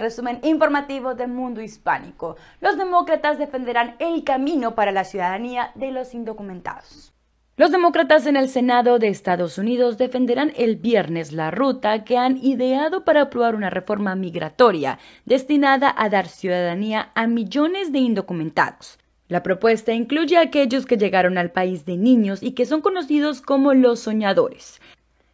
resumen informativo del mundo hispánico. Los demócratas defenderán el camino para la ciudadanía de los indocumentados. Los demócratas en el Senado de Estados Unidos defenderán el viernes la ruta que han ideado para aprobar una reforma migratoria destinada a dar ciudadanía a millones de indocumentados. La propuesta incluye a aquellos que llegaron al país de niños y que son conocidos como los soñadores.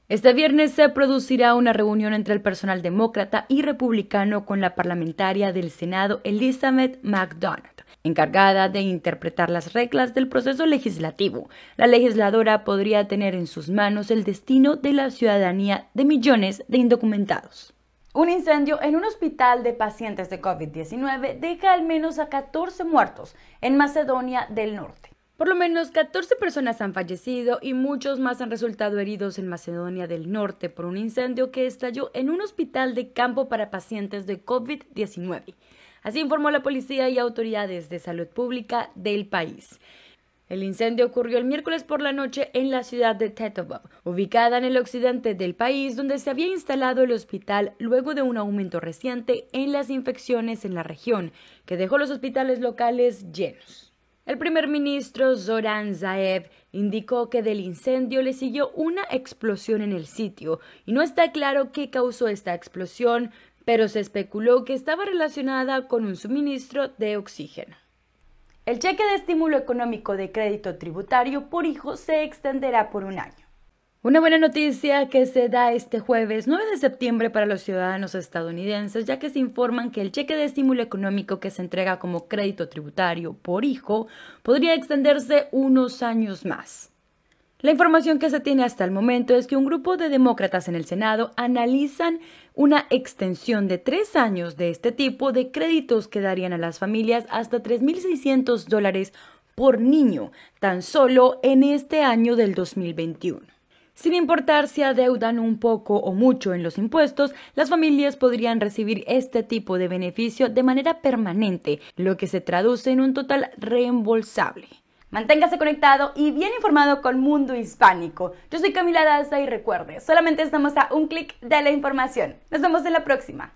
Este viernes se producirá una reunión entre el personal demócrata y republicano con la parlamentaria del Senado Elizabeth McDonald encargada de interpretar las reglas del proceso legislativo. La legisladora podría tener en sus manos el destino de la ciudadanía de millones de indocumentados. Un incendio en un hospital de pacientes de COVID-19 deja al menos a 14 muertos en Macedonia del Norte. Por lo menos 14 personas han fallecido y muchos más han resultado heridos en Macedonia del Norte por un incendio que estalló en un hospital de campo para pacientes de COVID-19. Así informó la policía y autoridades de salud pública del país. El incendio ocurrió el miércoles por la noche en la ciudad de Tetovo, ubicada en el occidente del país, donde se había instalado el hospital luego de un aumento reciente en las infecciones en la región, que dejó los hospitales locales llenos. El primer ministro Zoran Zaev indicó que del incendio le siguió una explosión en el sitio y no está claro qué causó esta explosión, pero se especuló que estaba relacionada con un suministro de oxígeno. El cheque de estímulo económico de crédito tributario por hijo se extenderá por un año. Una buena noticia que se da este jueves 9 de septiembre para los ciudadanos estadounidenses, ya que se informan que el cheque de estímulo económico que se entrega como crédito tributario por hijo podría extenderse unos años más. La información que se tiene hasta el momento es que un grupo de demócratas en el Senado analizan una extensión de tres años de este tipo de créditos que darían a las familias hasta 3.600 dólares por niño, tan solo en este año del 2021. Sin importar si adeudan un poco o mucho en los impuestos, las familias podrían recibir este tipo de beneficio de manera permanente, lo que se traduce en un total reembolsable. Manténgase conectado y bien informado con Mundo Hispánico. Yo soy Camila Daza y recuerde, solamente estamos a un clic de la información. Nos vemos en la próxima.